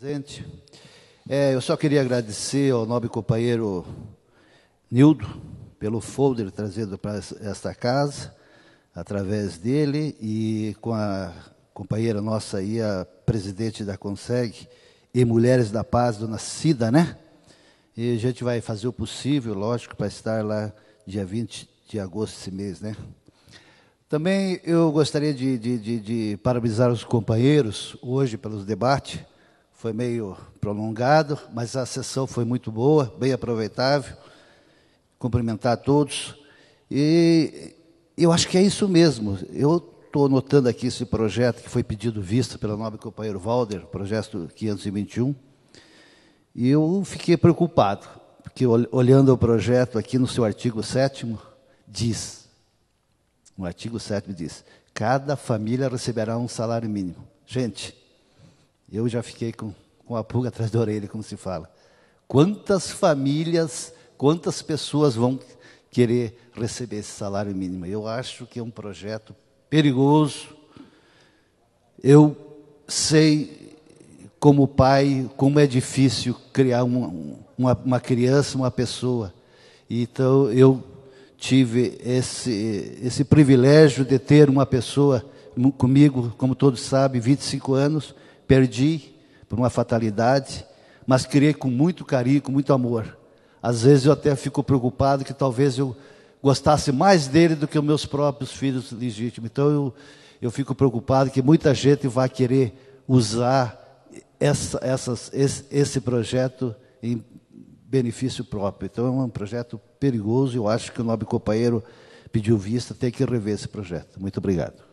Presidente, é, eu só queria agradecer ao nobre companheiro Nildo pelo folder trazido para esta casa, através dele e com a companheira nossa aí, a presidente da Conseg e Mulheres da Paz, dona Cida, né? E a gente vai fazer o possível, lógico, para estar lá dia 20 de agosto desse mês, né? Também eu gostaria de, de, de, de parabenizar os companheiros hoje pelos debates foi meio prolongado, mas a sessão foi muito boa, bem aproveitável. Cumprimentar a todos. E eu acho que é isso mesmo. Eu estou notando aqui esse projeto que foi pedido visto pelo nobre companheiro Valder, projeto 521, e eu fiquei preocupado, porque olhando o projeto aqui no seu artigo 7 diz, no artigo 7 diz, cada família receberá um salário mínimo. Gente, eu já fiquei com, com a pulga atrás da orelha, como se fala. Quantas famílias, quantas pessoas vão querer receber esse salário mínimo? Eu acho que é um projeto perigoso. Eu sei, como pai, como é difícil criar uma, uma, uma criança, uma pessoa. Então, eu tive esse, esse privilégio de ter uma pessoa comigo, como todos sabem, 25 anos, perdi por uma fatalidade, mas criei com muito carinho, com muito amor. Às vezes eu até fico preocupado que talvez eu gostasse mais dele do que os meus próprios filhos legítimos. Então eu, eu fico preocupado que muita gente vai querer usar essa, essas, esse, esse projeto em benefício próprio. Então é um projeto perigoso e eu acho que o nobre companheiro pediu vista, tem que rever esse projeto. Muito obrigado.